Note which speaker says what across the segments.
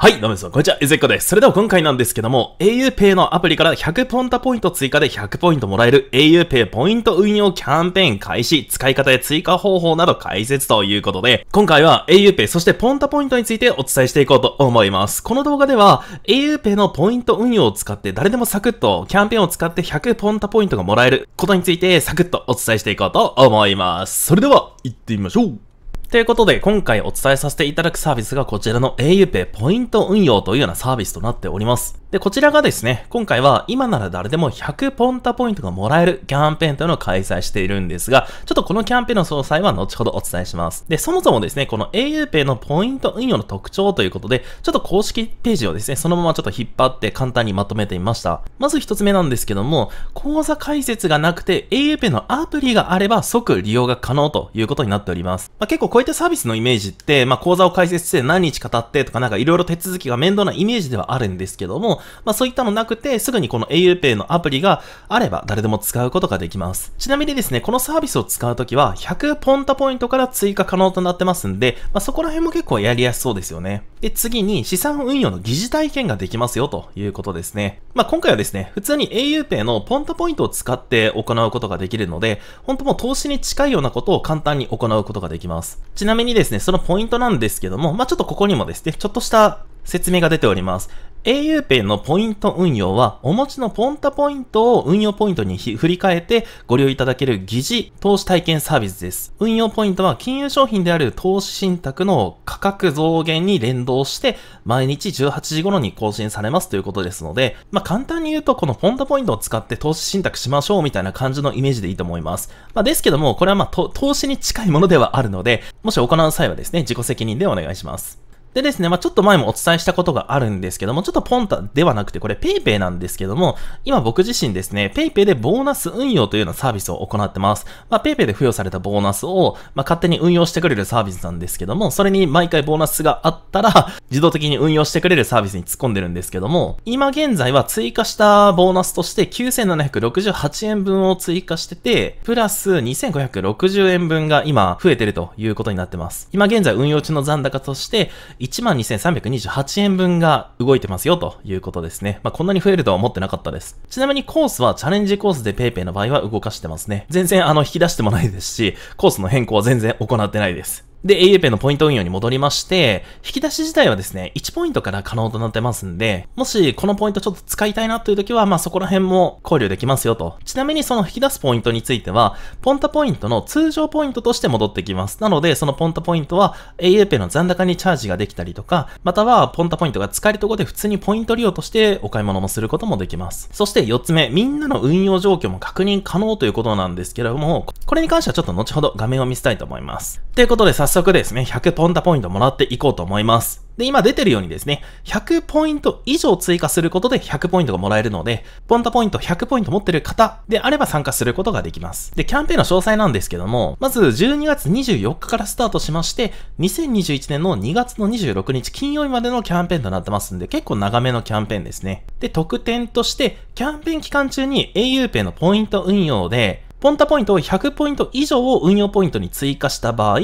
Speaker 1: はい、どうも皆さん、こんにちは、ゆずっこです。それでは今回なんですけども、auPay のアプリから100ポンタポイント追加で100ポイントもらえる auPay ポイント運用キャンペーン開始、使い方や追加方法など解説ということで、今回は auPay そしてポンタポイントについてお伝えしていこうと思います。この動画では auPay のポイント運用を使って誰でもサクッとキャンペーンを使って100ポンタポイントがもらえることについてサクッとお伝えしていこうと思います。それでは、行ってみましょうということで、今回お伝えさせていただくサービスがこちらの auPay ポイント運用というようなサービスとなっております。で、こちらがですね、今回は今なら誰でも100ポンタポイントがもらえるキャンペーンというのを開催しているんですが、ちょっとこのキャンペーンの詳細は後ほどお伝えします。で、そもそもですね、この auPay のポイント運用の特徴ということで、ちょっと公式ページをですね、そのままちょっと引っ張って簡単にまとめてみました。まず一つ目なんですけども、口座開設がなくて auPay のアプリがあれば即利用が可能ということになっております。まあ、結構こういったサービスのイメージって、まあ、口座を開設して何日か経ってとかなんか色々手続きが面倒なイメージではあるんですけども、まあ、そういったのなくて、すぐにこの auPay のアプリがあれば誰でも使うことができます。ちなみにですね、このサービスを使うときは、100ポンタポイントから追加可能となってますんで、まあ、そこら辺も結構やりやすそうですよね。で、次に資産運用の疑似体験ができますよということですね。まあ、今回はですね、普通に auPay のポンタポイントを使って行うことができるので、本当もう投資に近いようなことを簡単に行うことができます。ちなみにですね、そのポイントなんですけども、まあ、ちょっとここにもですね、ちょっとした説明が出ております。auPay のポイント運用は、お持ちのポンタポイントを運用ポイントに振り替えてご利用いただける疑似投資体験サービスです。運用ポイントは金融商品である投資信託の価格増減に連動して、毎日18時頃に更新されますということですので、まあ、簡単に言うと、このポンタポイントを使って投資信託しましょうみたいな感じのイメージでいいと思います。まあ、ですけども、これはま投資に近いものではあるので、もし行う際はですね、自己責任でお願いします。でですね、まあ、ちょっと前もお伝えしたことがあるんですけども、ちょっとポンタではなくて、これ PayPay なんですけども、今僕自身ですね、PayPay でボーナス運用というようなサービスを行ってます。まあ、PayPay で付与されたボーナスを、まあ、勝手に運用してくれるサービスなんですけども、それに毎回ボーナスがあったら、自動的に運用してくれるサービスに突っ込んでるんですけども、今現在は追加したボーナスとして9768円分を追加してて、プラス2560円分が今増えてるということになってます。今現在運用中の残高として、12,328円分が動いてますよということですね。まあ、こんなに増えるとは思ってなかったです。ちなみにコースはチャレンジコースで PayPay の場合は動かしてますね。全然あの引き出してもないですし、コースの変更は全然行ってないです。で、a u p a のポイント運用に戻りまして、引き出し自体はですね、1ポイントから可能となってますんで、もしこのポイントちょっと使いたいなという時は、まあそこら辺も考慮できますよと。ちなみにその引き出すポイントについては、ポンタポイントの通常ポイントとして戻ってきます。なので、そのポンタポイントは a u p の残高にチャージができたりとか、またはポンタポイントが使えるとこで普通にポイント利用としてお買い物もすることもできます。そして4つ目、みんなの運用状況も確認可能ということなんですけれども、これに関してはちょっと後ほど画面を見せたいと思います。ということで早速ですね、100ポンタポイントもらっていこうと思います。で、今出てるようにですね、100ポイント以上追加することで100ポイントがもらえるので、ポンタポイント100ポイント持ってる方であれば参加することができます。で、キャンペーンの詳細なんですけども、まず12月24日からスタートしまして、2021年の2月の26日金曜日までのキャンペーンとなってますんで、結構長めのキャンペーンですね。で、特典として、キャンペーン期間中に auPay のポイント運用で、ポンタポイントを100ポイント以上を運用ポイントに追加した場合、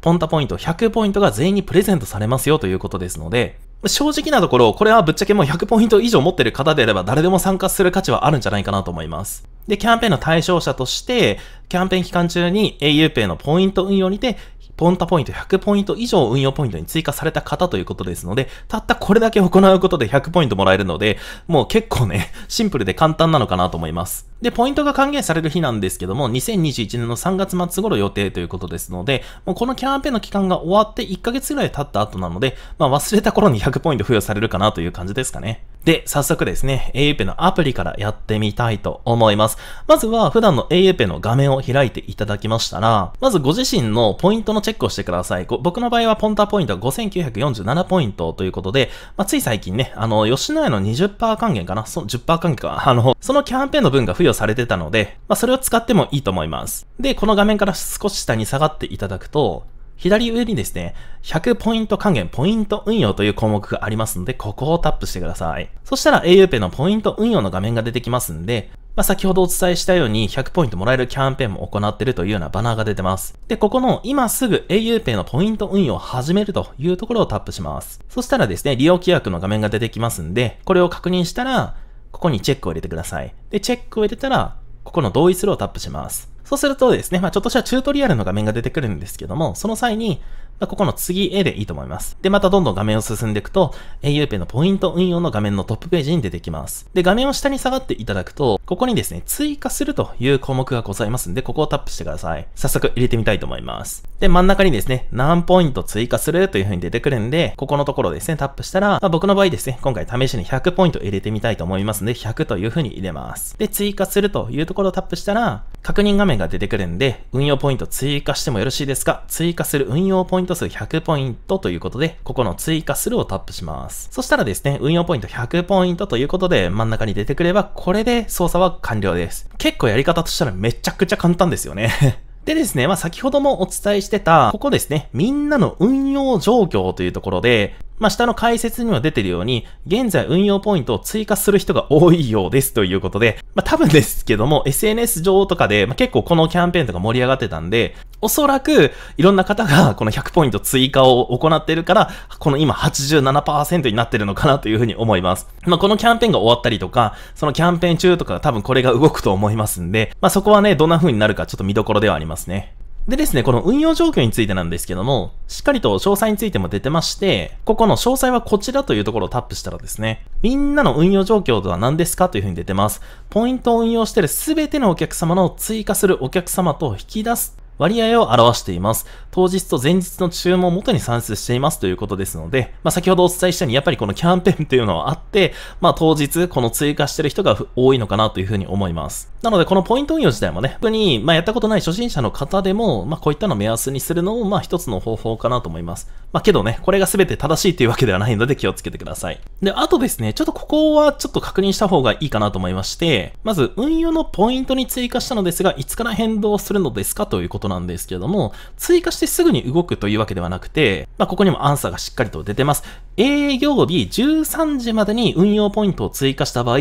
Speaker 1: ポンタポイント100ポイントが全員にプレゼントされますよということですので、正直なところ、これはぶっちゃけもう100ポイント以上持ってる方であれば誰でも参加する価値はあるんじゃないかなと思います。で、キャンペーンの対象者として、キャンペーン期間中に auPay のポイント運用にて、ポンタポイント100ポイント以上運用ポイントに追加された方ということですので、たったこれだけ行うことで100ポイントもらえるので、もう結構ね、シンプルで簡単なのかなと思います。で、ポイントが還元される日なんですけども、2021年の3月末頃予定ということですので、もうこのキャンペーンの期間が終わって1ヶ月ぐらい経った後なので、まあ忘れた頃に100ポイント付与されるかなという感じですかね。で、早速ですね、a u p のアプリからやってみたいと思います。まずは普段の a u p の画面を開いていただきましたら、まずご自身のポイントのチェックをしてください。僕の場合はポンタポイントが5947ポイントということで、まあ、つい最近ね、あの、吉野家の20%還元かなその10%還元か、あの、そのキャンペーンの分が付与をされてたので、まあ、それを使ってもいいと思います。で、この画面から少し下に下がっていただくと、左上にですね、100ポイント還元、ポイント運用という項目がありますので、ここをタップしてください。そしたら auPay のポイント運用の画面が出てきますんで、まあ、先ほどお伝えしたように100ポイントもらえるキャンペーンも行っているというようなバナーが出てます。で、ここの今すぐ auPay のポイント運用を始めるというところをタップします。そしたらですね、利用規約の画面が出てきますんで、これを確認したら、ここにチェックを入れてください。で、チェックを入れたら、ここの同意するをタップします。そうするとですね、まあ、ちょっとしたチュートリアルの画面が出てくるんですけども、その際に、ここの次 A でいいと思います。で、またどんどん画面を進んでいくと、auPay のポイント運用の画面のトップページに出てきます。で、画面を下に下がっていただくと、ここにですね、追加するという項目がございますんで、ここをタップしてください。早速入れてみたいと思います。で、真ん中にですね、何ポイント追加するという風に出てくるんで、ここのところですね、タップしたら、まあ、僕の場合ですね、今回試しに100ポイント入れてみたいと思いますんで、100という風に入れます。で、追加するというところをタップしたら、確認画面が出てくるんで、運用ポイント追加してもよろしいですか追加する運用ポイントト数100ポイントということで、ここの追加するをタップします。そしたらですね、運用ポイント100ポイントということで、真ん中に出てくれば、これで操作は完了です。結構やり方としたらめちゃくちゃ簡単ですよね でですね、まあ、先ほどもお伝えしてた、ここですね、みんなの運用状況というところで、まあ、下の解説にも出てるように、現在運用ポイントを追加する人が多いようですということで、まあ、多分ですけども、SNS 上とかで、まあ、結構このキャンペーンとか盛り上がってたんで、おそらく、いろんな方がこの100ポイント追加を行っているから、この今87%になってるのかなというふうに思います。まあ、このキャンペーンが終わったりとか、そのキャンペーン中とか多分これが動くと思いますんで、まあ、そこはね、どんな風になるかちょっと見どころではありますね。でですね、この運用状況についてなんですけども、しっかりと詳細についても出てまして、ここの詳細はこちらというところをタップしたらですね、みんなの運用状況とは何ですかというふうに出てます。ポイントを運用してるる全てのお客様の追加するお客様と引き出す割合を表しています。当日と前日の注文を元に算出していますということですので、まあ、先ほどお伝えしたように、やっぱりこのキャンペーンっていうのはあって、まあ、当日、この追加してる人が多いのかなというふうに思います。なので、このポイント運用自体もね、特に、まあ、やったことない初心者の方でも、まあ、こういったのを目安にするのも、まあ、一つの方法かなと思います。まあ、けどね、これが全て正しいというわけではないので気をつけてください。で、あとですね、ちょっとここはちょっと確認した方がいいかなと思いまして、まず、運用のポイントに追加したのですが、いつから変動するのですかということなんですけども、追加してすぐに動くというわけではなくて、まあ、ここにもアンサーがしっかりと出てます。営業日13時までに運用ポイントを追加した場合、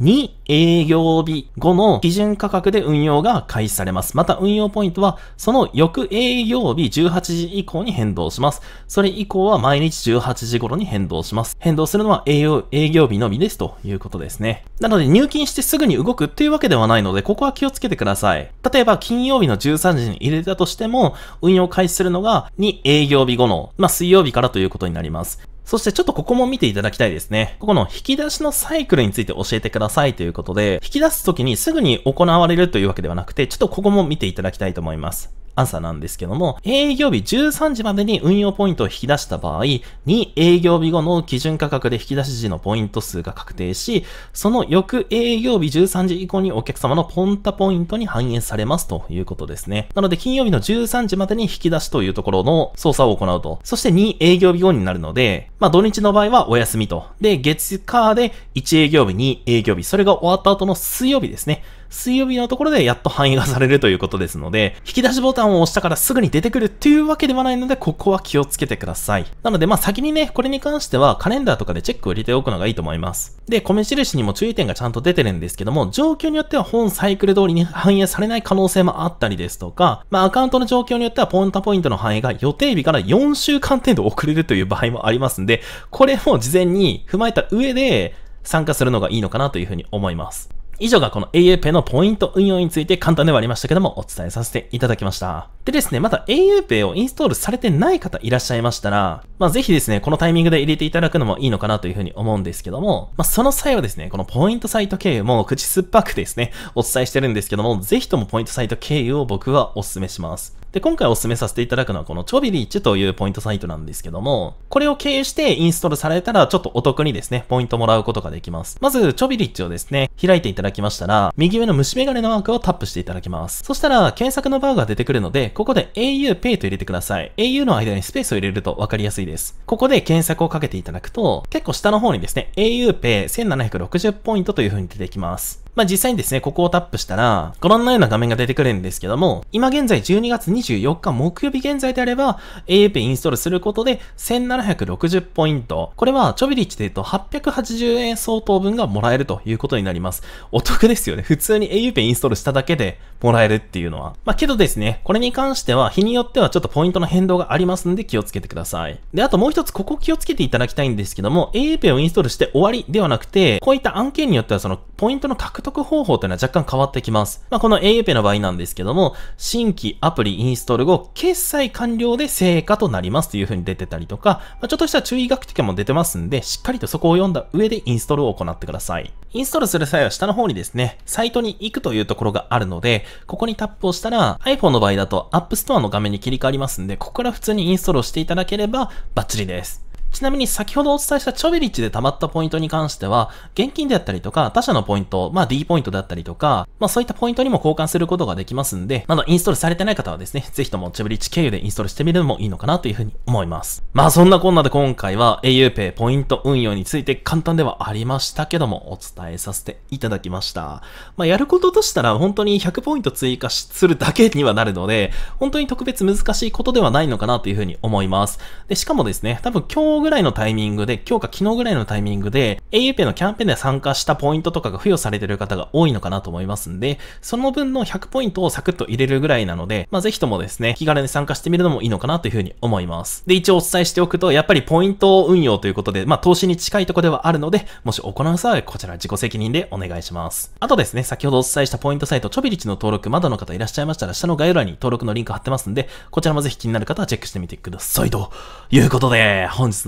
Speaker 1: に営業日後の基準価格で運用が開始されます。また運用ポイントは、その翌営業日18時以降に変動します。それ以降は毎日18時頃に変動します。変動するのは営業営業日のみですということですね。なので入金してすぐに動くっていうわけではないので、ここは気をつけてください。例えば金曜日の13時に入れたとしても、運用開始するのが2営業日後の、まあ、水曜日からということになります。そしてちょっとここも見ていただきたいですね。ここの引き出しのサイクルについて教えてくださいということで、引き出す時にすぐに行われるというわけではなくて、ちょっとここも見ていただきたいと思います。朝なんですけども、営業日13時までに運用ポイントを引き出した場合、2営業日後の基準価格で引き出し時のポイント数が確定し、その翌営業日13時以降にお客様のポンタポイントに反映されますということですね。なので金曜日の13時までに引き出しというところの操作を行うと。そして2営業日後になるので、まあ土日の場合はお休みと。で、月火で1営業日、2営業日、それが終わった後の水曜日ですね。水曜日のところでやっと反映がされるということですので、引き出しボタンを押したからすぐに出てくるっていうわけではないので、ここは気をつけてください。なので、まあ先にね、これに関してはカレンダーとかでチェックを入れておくのがいいと思います。で、米印にも注意点がちゃんと出てるんですけども、状況によっては本サイクル通りに反映されない可能性もあったりですとか、まあアカウントの状況によってはポインタポイントの範囲が予定日から4週間程度遅れるという場合もありますんで、これも事前に踏まえた上で、参加するのがいいのかなというふうに思います。以上がこの auPay のポイント運用について簡単ではありましたけどもお伝えさせていただきました。でですね、まだ auPay をインストールされてない方いらっしゃいましたら、まあぜひですね、このタイミングで入れていただくのもいいのかなというふうに思うんですけども、まあその際はですね、このポイントサイト経由も口酸っぱくですね、お伝えしてるんですけども、ぜひともポイントサイト経由を僕はお勧めします。で、今回お勧めさせていただくのはこのチョビリッチというポイントサイトなんですけども、これを経由してインストールされたらちょっとお得にですね、ポイントもらうことができます。まず、チョビリッチをですね、開いていただきましたら、右上の虫眼鏡のマークをタップしていただきます。そしたら、検索のバーが出てくるので、ここで aupay と入れてください。au の間にスペースを入れるとわかりやすいです。ここで検索をかけていただくと、結構下の方にですね、aupay1760 ポイントという風に出てきます。まあ、実際にですね、ここをタップしたら、ご覧のような画面が出てくるんですけども、今現在12月24日木曜日現在であれば、a a p インストールすることで1760ポイント。これは、ちょびッチで言うと880円相当分がもらえるということになります。お得ですよね。普通に AUP インストールしただけでもらえるっていうのは。まあ、けどですね、これに関しては日によってはちょっとポイントの変動がありますんで気をつけてください。で、あともう一つここ気をつけていただきたいんですけども、a a p をインストールして終わりではなくて、こういった案件によってはそのポイントの獲得得方法というのは若干変わってきます。まあ、この a u p の場合なんですけども、新規アプリインストール後、決済完了で成果となりますという風に出てたりとか、まあ、ちょっとした注意書きとかも出てますんで、しっかりとそこを読んだ上でインストールを行ってください。インストールする際は下の方にですね、サイトに行くというところがあるので、ここにタップをしたら iPhone の場合だと App Store の画面に切り替わりますんで、ここから普通にインストールをしていただければバッチリです。ちなみに先ほどお伝えしたチョベリッチで溜まったポイントに関しては、現金であったりとか、他社のポイント、まあ D ポイントだったりとか、まあそういったポイントにも交換することができますんで、まだインストールされてない方はですね、ぜひともチョベリッチ経由でインストールしてみるのもいいのかなというふうに思います。まあそんなこんなで今回は auPay ポイント運用について簡単ではありましたけども、お伝えさせていただきました。まあやることとしたら本当に100ポイント追加するだけにはなるので、本当に特別難しいことではないのかなというふうに思います。で、しかもですね、多分今日ぐぐらいのタイミングで、今日か昨日ぐらいのタイミングで、auPay のキャンペーンで参加したポイントとかが付与されてる方が多いのかなと思いますんで、その分の100ポイントをサクッと入れるぐらいなので、まあ、ぜひともですね、気軽に参加してみるのもいいのかなというふうに思います。で、一応お伝えしておくと、やっぱりポイント運用ということで、まあ、投資に近いとこではあるので、もし行う際はこちら自己責任でお願いします。あとですね、先ほどお伝えしたポイントサイト、ちょびりちの登録、まだの方いらっしゃいましたら、下の概要欄に登録のリンク貼ってますんで、こちらもぜひ気になる方はチェックしてみてください。ということで、本日